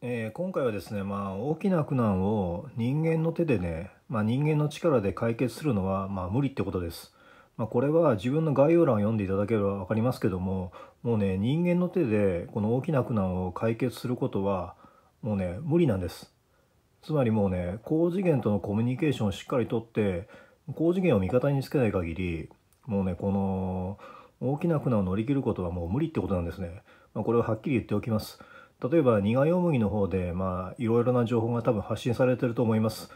えー、今回はですね、まあ、大きな苦難を人間の手でね、まあ、人間の力で解決するのは、まあ、無理ってことです。まあ、これは自分の概要欄を読んでいただければ分かりますけどももうね人間の手でこの大きな苦難を解決することはもうね無理なんですつまりもうね高次元とのコミュニケーションをしっかりとって高次元を味方につけない限りもうねこの大きな苦難を乗り切ることはもう無理ってことなんですね、まあ、これははっきり言っておきます例えばがいおむぎの方でまあいろいろな情報が多分発信されてると思います。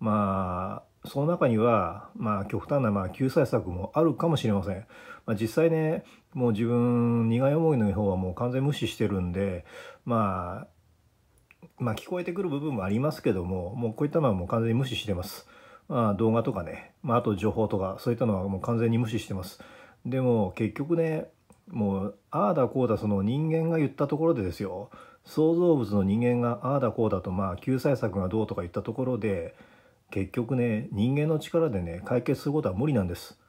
まあその中にはまあ極端なまあ救済策もあるかもしれません。まあ、実際ねもう自分がいむぎ」の方はもう完全無視してるんでまあまあ聞こえてくる部分もありますけどももうこういったのはもう完全に無視してます。まあ、動画とかね、まあ、あと情報とかそういったのはもう完全に無視してます。でも結局ねもうああだこうだその人間が言ったところでですよ創造物の人間がああだこうだとまあ救済策がどうとか言ったところで結局ね人間の力でね解決することは無理なんです。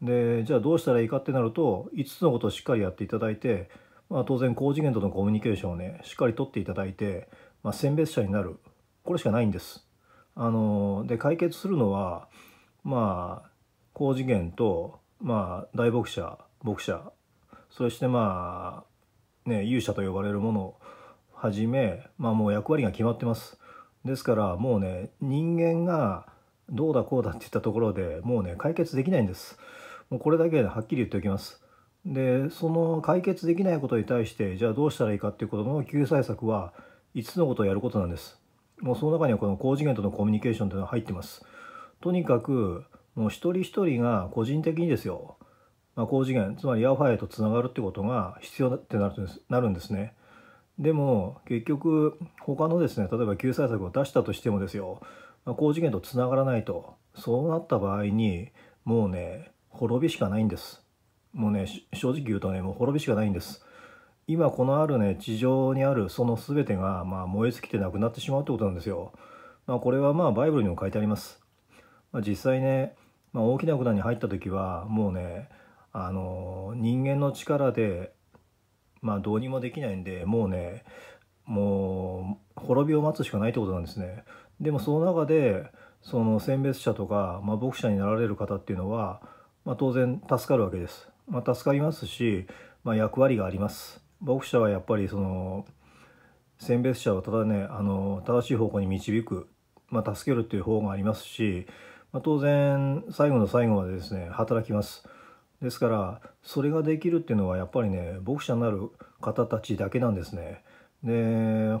でじゃあどうしたらいいかってなると5つのことをしっかりやっていただいて、まあ、当然高次元とのコミュニケーションをねしっかりとっていただいて、まあ、選別者になるこれしかないんです。あので解決するのはまあ高次元と、まあ、大牧者牧者そしてまあね勇者と呼ばれるものをはじめ、まあ、もう役割が決まってますですからもうね人間がどうだこうだっていったところでもうね解決できないんですもうこれだけはっきり言っておきますでその解決できないことに対してじゃあどうしたらいいかっていうことの救済策は5つのことをやることなんですもうその中にはこの高次元とのコミュニケーションというのは入ってますとにかくもう一人一人が個人的にですよまあ、高次元つまりヤファイへとつながるってことが必要だってなるんですなるんですね。でも結局他のですね例えば救済策を出したとしてもですよ、まあ、高次元とつながらないとそうなった場合にもうね滅びしかないんです。もうね正直言うとねもう滅びしかないんです。今このあるね地上にあるその全てが、まあ、燃え尽きてなくなってしまうってことなんですよ。まあ、これはまあバイブルにも書いてあります。まあ、実際ね、まあ、大きな船に入った時はもうねあの人間の力でまあどうにもできないんでもうねもう滅びを待つしかないってことなんですね。でもその中でその選別者とか、まあ、牧者になられる方っていうのは、まあ、当然助かるわけです。まあ、助かりますし、まあ、役割があります。牧者はやっぱりその選別者をただねあの正しい方向に導く、まあ、助けるっていう方がありますし、まあ、当然最後の最後までですね働きます。ですからそれができるっていうのはやっぱりね牧者になる方たちだけなんですね。で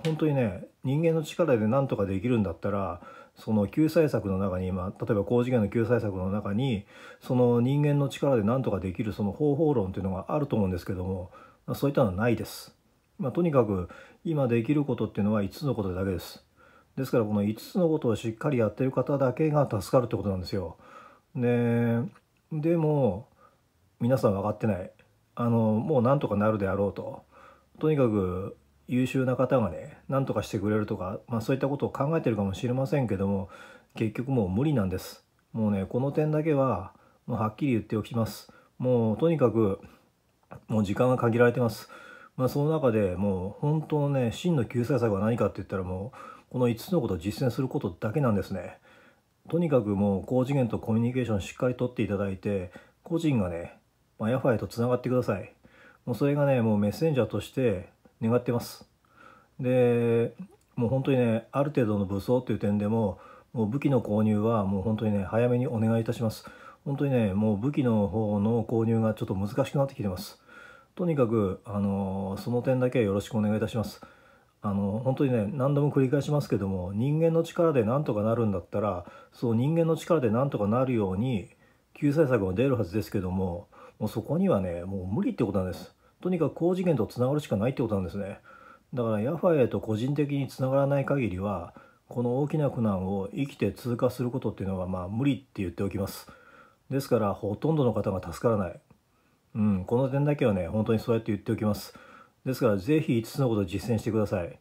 本当にね人間の力で何とかできるんだったらその救済策の中に今例えば高次元の救済策の中にその人間の力で何とかできるその方法論っていうのがあると思うんですけども、まそういったのはないです。まあ、とにかく今できることっていうのは5つのことだけです。ですからこの5つのことをしっかりやってる方だけが助かるってことなんですよ。ね、でも皆さん分かってないあのもうなんとかなるであろうととにかく優秀な方がね何とかしてくれるとか、まあ、そういったことを考えてるかもしれませんけども結局もう無理なんですもうねこの点だけはもうはっきり言っておきますもうとにかくもう時間が限られてますまあその中でもう本当のね真の救済策は何かって言ったらもうこの5つのことを実践することだけなんですねとにかくもう高次元とコミュニケーションしっかりとっていただいて個人がね Wi-Fi とつながってください。もうそれがね、もうメッセンジャーとして願ってます。で、もう本当にね、ある程度の武装という点でも、もう武器の購入はもう本当にね、早めにお願いいたします。本当にね、もう武器の方の購入がちょっと難しくなってきてます。とにかく、あのその点だけよろしくお願いいたします。あの本当にね何度も繰り返しますけども人間の力でなんとかなるんだったらそう人間の力でなんとかなるように救済策も出るはずですけどももうそこにはねもう無理ってことなんですとにかく高次元とつながるしかないってことなんですねだからヤファエと個人的につながらない限りはこの大きな苦難を生きて通過することっていうのはまあ無理って言っておきますですからほとんどの方が助からないうんこの点だけはね本当にそうやって言っておきますですから是非5つのことを実践してください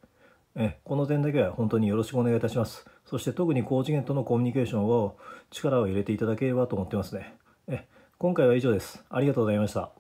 えこの点だけは本当によろしくお願いいたしますそして特に高次元とのコミュニケーションを力を入れていただければと思ってますねえ今回は以上です。ありがとうございました。